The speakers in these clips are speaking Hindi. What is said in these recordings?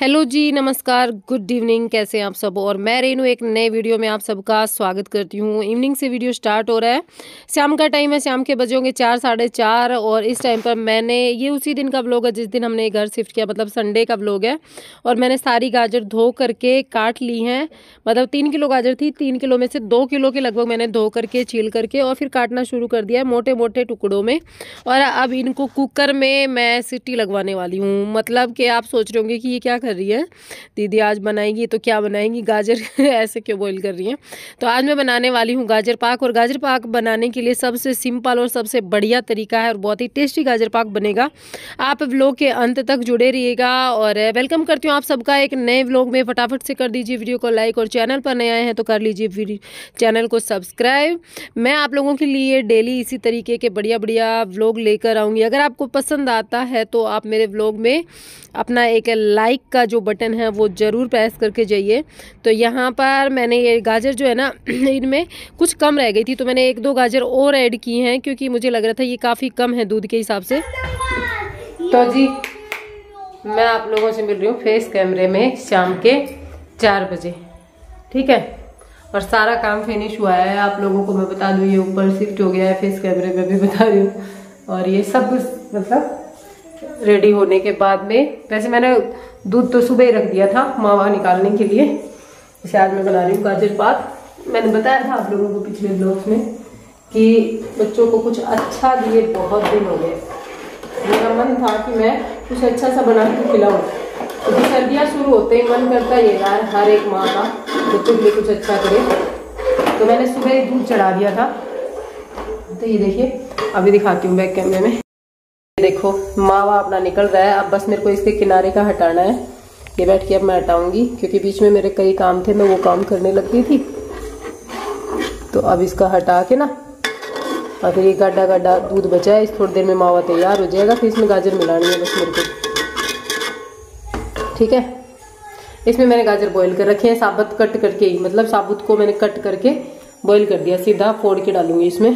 हेलो जी नमस्कार गुड इवनिंग कैसे हैं आप सब और मैं रेनू एक नए वीडियो में आप सबका स्वागत करती हूँ इवनिंग से वीडियो स्टार्ट हो रहा है शाम का टाइम है शाम के बजे होंगे चार साढ़े चार और इस टाइम पर मैंने ये उसी दिन का ब्लॉग है जिस दिन हमने घर शिफ्ट किया मतलब संडे का ब्लॉग है और मैंने सारी गाजर धो करके काट ली हैं मतलब तीन किलो गाजर थी तीन किलो में से दो किलो के लगभग मैंने धो करके छील करके और फिर काटना शुरू कर दिया है मोटे मोटे टुकड़ों में और अब इनको कुकर में मैं सिटी लगवाने वाली हूँ मतलब कि आप सोच रहे होंगे कि ये क्या कर रही है दीदी आज बनाएगी तो क्या बनाएगी गाजर ऐसे क्यों बॉईल कर रही हैं तो आज मैं बनाने वाली हूँ गाजर पाक और गाजर पाक बनाने के लिए सबसे सिंपल और सबसे बढ़िया तरीका है और बहुत ही टेस्टी गाजर पाक बनेगा आप व्लॉग के अंत तक जुड़े रहिएगा और वेलकम करती हूँ आप सबका एक नए व्लॉग में फटाफट से कर दीजिए वीडियो को लाइक और चैनल पर नए आए हैं तो कर लीजिए चैनल को सब्सक्राइब मैं आप लोगों के लिए डेली इसी तरीके के बढ़िया बढ़िया व्लॉग लेकर आऊँगी अगर आपको पसंद आता है तो आप मेरे व्लॉग में अपना एक लाइक का जो बटन है वो ज़रूर प्रेस करके जाइए तो यहाँ पर मैंने ये गाजर जो है ना इनमें कुछ कम रह गई थी तो मैंने एक दो गाजर और ऐड की हैं क्योंकि मुझे लग रहा था ये काफ़ी कम है दूध के हिसाब से तो जी मैं आप लोगों से मिल रही हूँ फेस कैमरे में शाम के चार बजे ठीक है और सारा काम फिनिश हुआ है आप लोगों को मैं बता दूँ ये ऊपर शिफ्ट हो गया है फेस कैमरे में भी बता रही हूँ और ये सब मतलब रेडी होने के बाद में वैसे मैंने दूध तो सुबह ही रख दिया था मावा निकालने के लिए इसे आज मैं बना रही हूँ गाजर पात मैंने बताया था आप लोगों को पिछले ब्लॉग्स में कि बच्चों को कुछ अच्छा दिए बहुत दिन हो गए मेरा मन था कि मैं कुछ अच्छा सा बना के खिलाऊँ क्योंकि तो सर्दियाँ शुरू होते ही मन करता है यार हर एक माँ का बच्चों के लिए कुछ अच्छा करे तो मैंने सुबह दूध चढ़ा दिया था तो ये देखिए अभी दिखाती हूँ बैक कैमरे में देखो मावा अपना निकल रहा है अब बस मेरे को इसके किनारे का हटाना है ये बैठ के अब मैं हटाऊंगी क्योंकि बीच में मेरे कई काम थे मैं वो काम करने लगती थी तो अब इसका हटा के ना और फिर ये गाढ़ा गाढ़ा दूध बचा है इस थोड़ी देर में मावा तैयार हो जाएगा फिर इसमें गाजर मिलानी है बस मेरे को ठीक है इसमें मैंने गाजर बॉईल कर रखे हैं साबुत कट करके ही मतलब साबुत को मैंने कट करके बॉईल कर दिया सीधा फोड़ के डालूंगी इसमें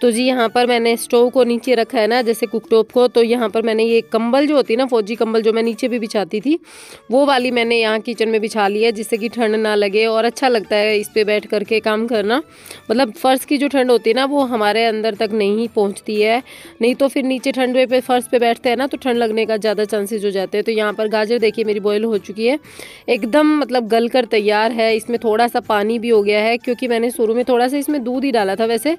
तो जी यहाँ पर मैंने स्टोव को नीचे रखा है ना जैसे कुकटॉप को तो यहाँ पर मैंने ये कंबल जो होती है ना फौजी कंबल जो मैं नीचे भी बिछाती थी वो वाली मैंने यहाँ किचन में बिछा ली है जिससे कि ठंड ना लगे और अच्छा लगता है इस पर बैठ करके काम करना मतलब फ़र्श की जो ठंड होती है ना वो हमारे अंदर तक नहीं पहुँचती है नहीं तो फिर नीचे ठंड पे फर्श पर बैठते हैं ना तो ठंड लगने का ज़्यादा चांसेज हो जाते हैं तो यहाँ पर गाजर देखिए मेरी बॉयल हो चुकी है एकदम मतलब गल कर तैयार है इसमें थोड़ा सा पानी भी हो गया है क्योंकि मैंने शुरू में थोड़ा सा इसमें दूध ही डाला था वैसे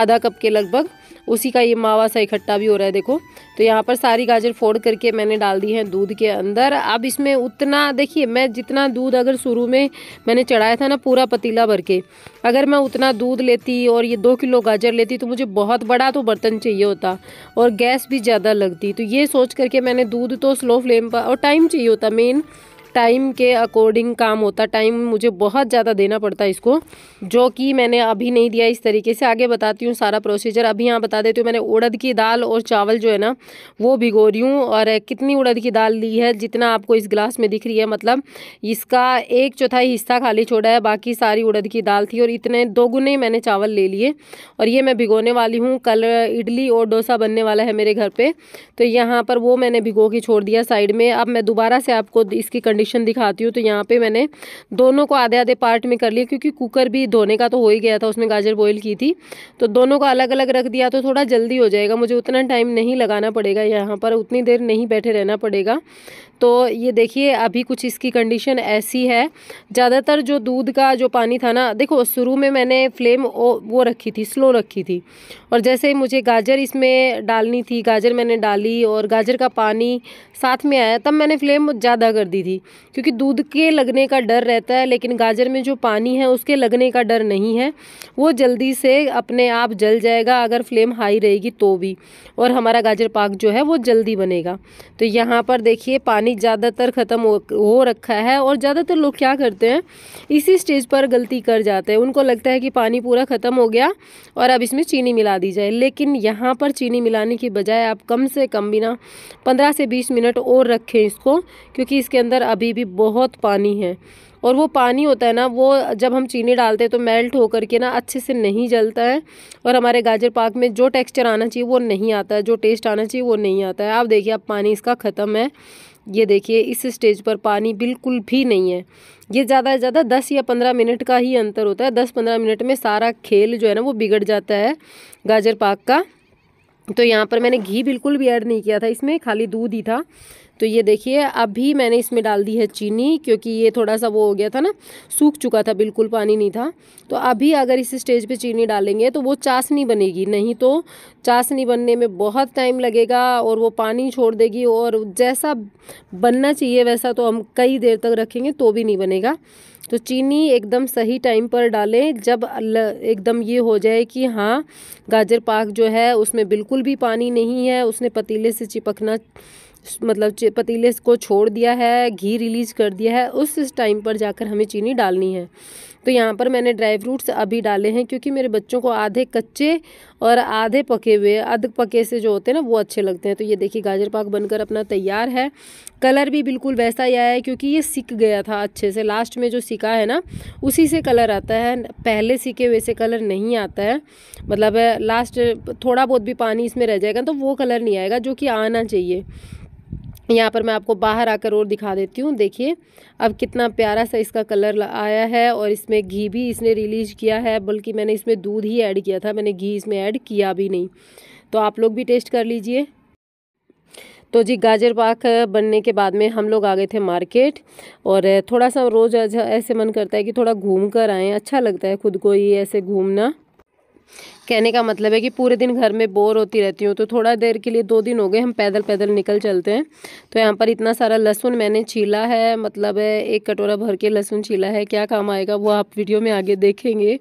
आधा कप के लगभग उसी का ये मावा सा इकट्ठा भी हो रहा है देखो तो यहाँ पर सारी गाजर फोड़ करके मैंने डाल दी है दूध के अंदर अब इसमें उतना देखिए मैं जितना दूध अगर शुरू में मैंने चढ़ाया था ना पूरा पतीला भर के अगर मैं उतना दूध लेती और ये दो किलो गाजर लेती तो मुझे बहुत बड़ा तो बर्तन चाहिए होता और गैस भी ज़्यादा लगती तो ये सोच करके मैंने दूध तो स्लो फ्लेम पर और टाइम चाहिए होता मेन टाइम के अकॉर्डिंग काम होता टाइम मुझे बहुत ज़्यादा देना पड़ता है इसको जो कि मैंने अभी नहीं दिया इस तरीके से आगे बताती हूँ सारा प्रोसीजर अभी यहाँ बता देती हूँ मैंने उड़द की दाल और चावल जो है ना वो भिगो रही हूँ और कितनी उड़द की दाल ली है जितना आपको इस गिलास में दिख रही है मतलब इसका एक चौथाई हिस्सा खाली छोड़ा है बाकी सारी उड़द की दाल थी और इतने दोगुने मैंने चावल ले लिए और ये मैं भिगोने वाली हूँ कल इडली और डोसा बनने वाला है मेरे घर पर तो यहाँ पर वो मैंने भिगो के छोड़ दिया साइड में अब मैं दोबारा से आपको इसकी कंडीशन दिखाती हूँ तो यहाँ पे मैंने दोनों को आधे आधे पार्ट में कर लिया क्योंकि कुकर भी धोने का तो हो ही गया था उसमें गाजर बॉयल की थी तो दोनों को अलग अलग रख दिया तो थोड़ा जल्दी हो जाएगा मुझे उतना टाइम नहीं लगाना पड़ेगा यहाँ पर उतनी देर नहीं बैठे रहना पड़ेगा तो ये देखिए अभी कुछ इसकी कंडीशन ऐसी है ज़्यादातर जो दूध का जो पानी था ना देखो शुरू में मैंने फ्लेम वो रखी थी स्लो रखी थी और जैसे मुझे गाजर इसमें डालनी थी गाजर मैंने डाली और गाजर का पानी साथ में आया तब मैंने फ्लेम ज़्यादा कर दी थी क्योंकि दूध के लगने का डर रहता है लेकिन गाजर में जो पानी है उसके लगने का डर नहीं है वो जल्दी से अपने आप जल जाएगा अगर फ्लेम हाई रहेगी तो भी और हमारा गाजर पाक जो है वो जल्दी बनेगा तो यहाँ पर देखिए पानी ज़्यादातर ख़त्म हो, रखा है और ज़्यादातर लोग क्या करते हैं इसी स्टेज पर गलती कर जाते हैं उनको लगता है कि पानी पूरा ख़त्म हो गया और अब इसमें चीनी मिला दी जाए लेकिन यहाँ पर चीनी मिलाने की बजाय आप कम से कम बिना पंद्रह से बीस मिनट और रखें इसको क्योंकि इसके अंदर अब अभी भी बहुत पानी है और वो पानी होता है ना वो जब हम चीनी डालते हैं तो मेल्ट होकर के ना अच्छे से नहीं जलता है और हमारे गाजर पाक में जो टेक्सचर आना चाहिए वो नहीं आता है जो टेस्ट आना चाहिए वो नहीं आता है आप देखिए अब पानी इसका ख़त्म है ये देखिए इस स्टेज पर पानी बिल्कुल भी नहीं है ये ज़्यादा से ज़्यादा दस या पंद्रह मिनट का ही अंतर होता है दस पंद्रह मिनट में सारा खेल जो है ना वो बिगड़ जाता है गाजर पाक का तो यहाँ पर मैंने घी बिल्कुल भी ऐड नहीं किया था इसमें खाली दूध ही था तो ये देखिए अभी मैंने इसमें डाल दी है चीनी क्योंकि ये थोड़ा सा वो हो गया था ना सूख चुका था बिल्कुल पानी नहीं था तो अभी अगर इस स्टेज पे चीनी डालेंगे तो वो चासनी बनेगी नहीं तो चासनी बनने में बहुत टाइम लगेगा और वो पानी छोड़ देगी और जैसा बनना चाहिए वैसा तो हम कई देर तक रखेंगे तो भी नहीं बनेगा तो चीनी एकदम सही टाइम पर डालें जब एकदम ये हो जाए कि हाँ गाजर पाक जो है उसमें बिल्कुल भी पानी नहीं है उसने पतीले से चिपकना मतलब पतीले को छोड़ दिया है घी रिलीज़ कर दिया है उस टाइम पर जाकर हमें चीनी डालनी है तो यहाँ पर मैंने ड्राई फ्रूट्स अभी डाले हैं क्योंकि मेरे बच्चों को आधे कच्चे और आधे पके हुए अध पके से जो होते हैं ना वो अच्छे लगते हैं तो ये देखिए गाजर पाक बनकर अपना तैयार है कलर भी बिल्कुल वैसा ही आया है क्योंकि ये सीख गया था अच्छे से लास्ट में जो सीखा है ना उसी से कलर आता है पहले सीखे हुए से कलर नहीं आता है मतलब लास्ट थोड़ा बहुत भी पानी इसमें रह जाएगा तो वो कलर नहीं आएगा जो कि आना चाहिए यहाँ पर मैं आपको बाहर आकर और दिखा देती हूँ देखिए अब कितना प्यारा सा इसका कलर आया है और इसमें घी भी इसने रिलीज किया है बल्कि मैंने इसमें दूध ही ऐड किया था मैंने घी इसमें ऐड किया भी नहीं तो आप लोग भी टेस्ट कर लीजिए तो जी गाजर पाक बनने के बाद में हम लोग आ गए थे मार्केट और थोड़ा सा रोज़ ऐसे मन करता है कि थोड़ा घूम कर आएँ अच्छा लगता है खुद को ये ऐसे घूमना कहने का मतलब है कि पूरे दिन घर में बोर होती रहती हूँ तो थोड़ा देर के लिए दो दिन हो गए हम पैदल पैदल निकल चलते हैं तो यहाँ पर इतना सारा लहसुन मैंने छीला है मतलब है एक कटोरा भर के लहसुन छीला है क्या काम आएगा वो आप वीडियो में आगे देखेंगे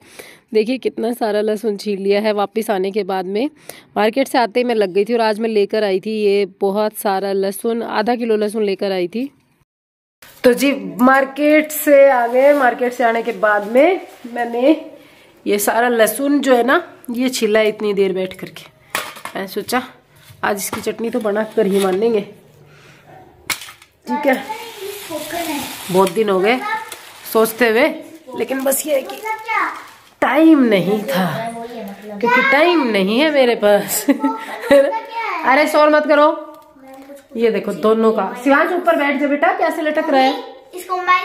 देखिए कितना सारा लहसुन छील लिया है वापस आने के बाद में मार्केट से आते ही मैं लग गई थी और आज मैं लेकर आई थी ये बहुत सारा लहसुन आधा किलो लहसुन लेकर आई थी तो जी मार्केट से आ गए मार्केट से आने के बाद में मैंने ये सारा लहसुन जो है ना ये छिला इतनी देर बैठ करके मैंने सोचा आज इसकी चटनी तो बना कर ही मानेंगे ठीक है बहुत दिन हो गए सोचते हुए लेकिन बस ये है कि टाइम नहीं था क्योंकि टाइम नहीं है मेरे पास अरे शोर मत करो ये देखो दोनों का सिवाज ऊपर बैठ जा बेटा कैसे लटक रहा है इसको मैं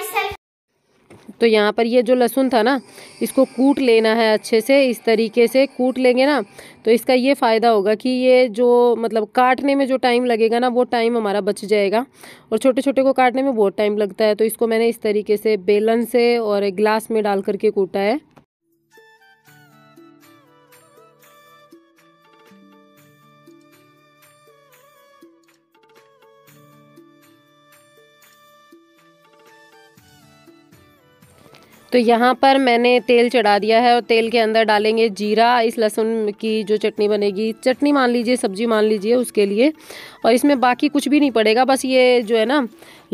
तो यहाँ पर ये जो लहसुन था ना इसको कूट लेना है अच्छे से इस तरीके से कूट लेंगे ना तो इसका ये फ़ायदा होगा कि ये जो मतलब काटने में जो टाइम लगेगा ना वो टाइम हमारा बच जाएगा और छोटे छोटे को काटने में बहुत टाइम लगता है तो इसको मैंने इस तरीके से बेलन से और एक ग्लास में डाल करके कूटा है तो यहाँ पर मैंने तेल चढ़ा दिया है और तेल के अंदर डालेंगे जीरा इस लहसुन की जो चटनी बनेगी चटनी मान लीजिए सब्जी मान लीजिए उसके लिए और इसमें बाकी कुछ भी नहीं पड़ेगा बस ये जो है ना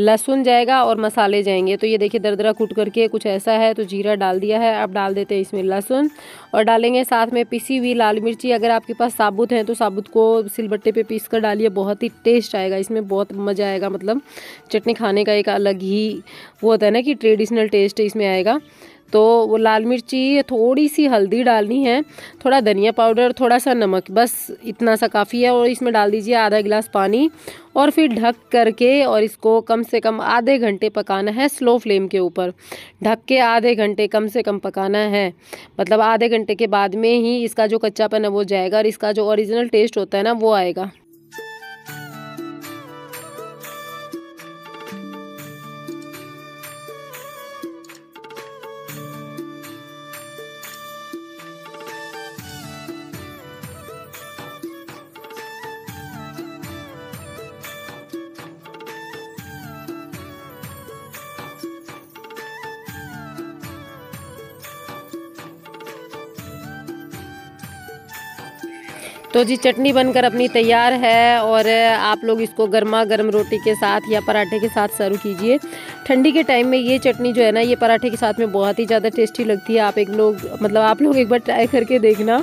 लहसुन जाएगा और मसाले जाएंगे तो ये देखिए दरदरा कूट करके कुछ ऐसा है तो जीरा डाल दिया है अब डाल देते हैं इसमें लहसुन और डालेंगे साथ में पिसी हुई लाल मिर्ची अगर आपके पास साबुत है तो साबुत को सिलबट्टे पे पीस कर डालिए बहुत ही टेस्ट आएगा इसमें बहुत मज़ा आएगा मतलब चटनी खाने का एक अलग ही वो होता है ना कि ट्रेडिशनल टेस्ट इसमें आएगा तो वो लाल मिर्ची थोड़ी सी हल्दी डालनी है थोड़ा धनिया पाउडर थोड़ा सा नमक बस इतना सा काफ़ी है और इसमें डाल दीजिए आधा गिलास पानी और फिर ढक करके और इसको कम से कम आधे घंटे पकाना है स्लो फ्लेम के ऊपर ढक के आधे घंटे कम से कम पकाना है मतलब आधे घंटे के बाद में ही इसका जो कच्चापन है वो जाएगा और इसका जो ओरिजिनल टेस्ट होता है ना वो आएगा तो जी चटनी बनकर अपनी तैयार है और आप लोग इसको गर्मा गर्म रोटी के साथ या पराठे के साथ सर्व कीजिए ठंडी के टाइम में ये चटनी जो है ना ये पराठे के साथ में बहुत ही ज़्यादा टेस्टी लगती है आप एक लोग मतलब आप लोग एक बार ट्राई करके देखना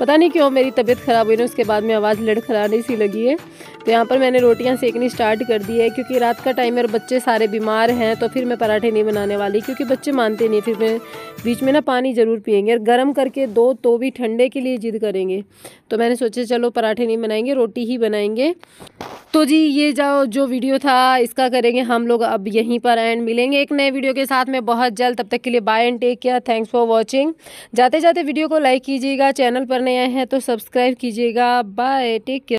पता नहीं क्यों मेरी तबीयत ख़राब हुई ना उसके बाद में आवाज़ लड़खड़ाने सी लगी है तो यहाँ पर मैंने रोटियाँ सेकनी स्टार्ट कर दी है क्योंकि रात का टाइम है और बच्चे सारे बीमार हैं तो फिर मैं पराठे नहीं बनाने वाली क्योंकि बच्चे मानते नहीं फिर मैं बीच में ना पानी ज़रूर पियेंगे और गर्म करके दो तो भी ठंडे के लिए जिद करेंगे तो मैंने सोचा चलो पराठे नहीं बनाएंगे रोटी ही बनाएंगे तो जी ये जो जो वीडियो था इसका करेंगे हम लोग अब यहीं पर एंड मिलेंगे एक नए वीडियो के साथ में बहुत जल्द तब तक के लिए bye and take care thanks for watching जाते जाते वीडियो को लाइक कीजिएगा चैनल पर नए है हैं तो सब्सक्राइब कीजिएगा बाय टेक केयर